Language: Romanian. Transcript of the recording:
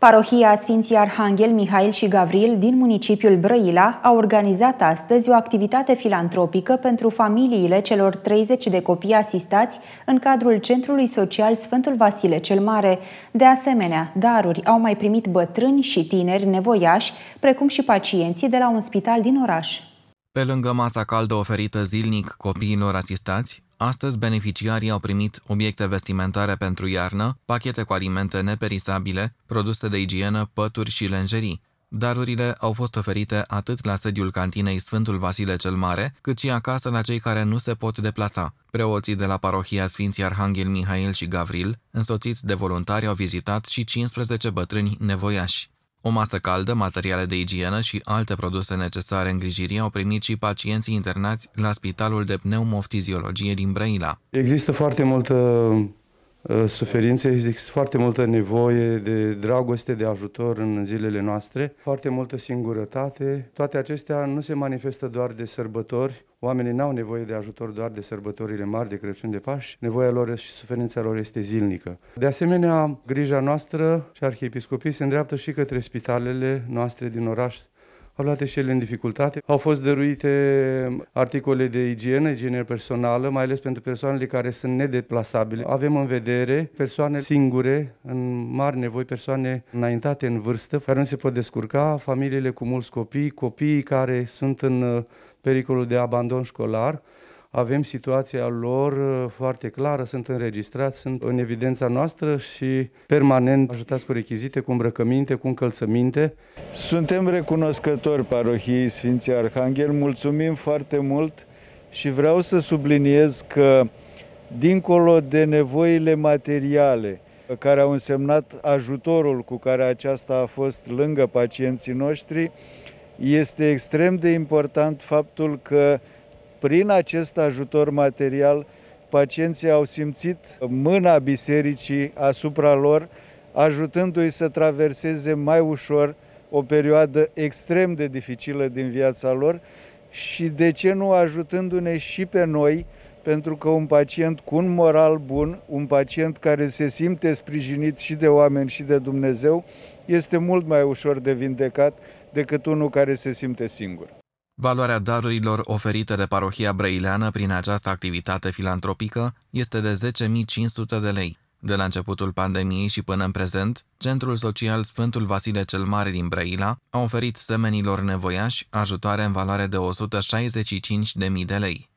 Parohia Sfinții Arhanghel, Mihail și Gavril din municipiul Brăila a organizat astăzi o activitate filantropică pentru familiile celor 30 de copii asistați în cadrul Centrului Social Sfântul Vasile cel Mare. De asemenea, daruri au mai primit bătrâni și tineri nevoiași, precum și pacienții de la un spital din oraș. Pe lângă masa caldă oferită zilnic copiilor asistați, astăzi beneficiarii au primit obiecte vestimentare pentru iarnă, pachete cu alimente neperisabile, produse de igienă, pături și lenjerii. Darurile au fost oferite atât la sediul cantinei Sfântul Vasile cel Mare, cât și acasă la cei care nu se pot deplasa. Preoții de la parohia Sfinții Arhanghel Mihail și Gavril, însoțiți de voluntari, au vizitat și 15 bătrâni nevoiași. O masă caldă, materiale de igienă și alte produse necesare îngrijirii au primit și pacienții internați la Spitalul de Pneumoftiziologie din Brăila. Există foarte multă Uh, suferințe, există foarte multă nevoie de dragoste, de ajutor în zilele noastre, foarte multă singurătate. Toate acestea nu se manifestă doar de sărbători, Oamenii n-au nevoie de ajutor doar de sărbătorile mari, de Crăciun, de Paști, nevoia lor și suferința lor este zilnică. De asemenea, grija noastră și arhiepiscopii se îndreaptă și către spitalele noastre din oraș, aflate și ele în dificultate. Au fost dăruite articole de igienă, igienă personală, mai ales pentru persoanele care sunt nedeplasabile. Avem în vedere persoane singure, în mari nevoi, persoane înaintate în vârstă, care nu se pot descurca, familiile cu mulți copii, copiii care sunt în uh, pericolul de abandon școlar, avem situația lor uh, foarte clară, sunt înregistrați, sunt în evidența noastră și permanent ajutați cu rechizite, cu îmbrăcăminte, cu încălțăminte. Suntem recunoscători Parohiei Sfinții Arhanghel, mulțumim foarte mult și vreau să subliniez că dincolo de nevoile materiale care au însemnat ajutorul cu care aceasta a fost lângă pacienții noștri, este extrem de important faptul că prin acest ajutor material, pacienții au simțit mâna bisericii asupra lor, ajutându-i să traverseze mai ușor o perioadă extrem de dificilă din viața lor și de ce nu ajutându-ne și pe noi, pentru că un pacient cu un moral bun, un pacient care se simte sprijinit și de oameni și de Dumnezeu, este mult mai ușor de vindecat decât unul care se simte singur. Valoarea darurilor oferite de parohia brăileană prin această activitate filantropică este de 10.500 de lei. De la începutul pandemiei și până în prezent, Centrul Social Sfântul Vasile cel Mare din Brăila a oferit semenilor nevoiași ajutoare în valoare de 165.000 de lei.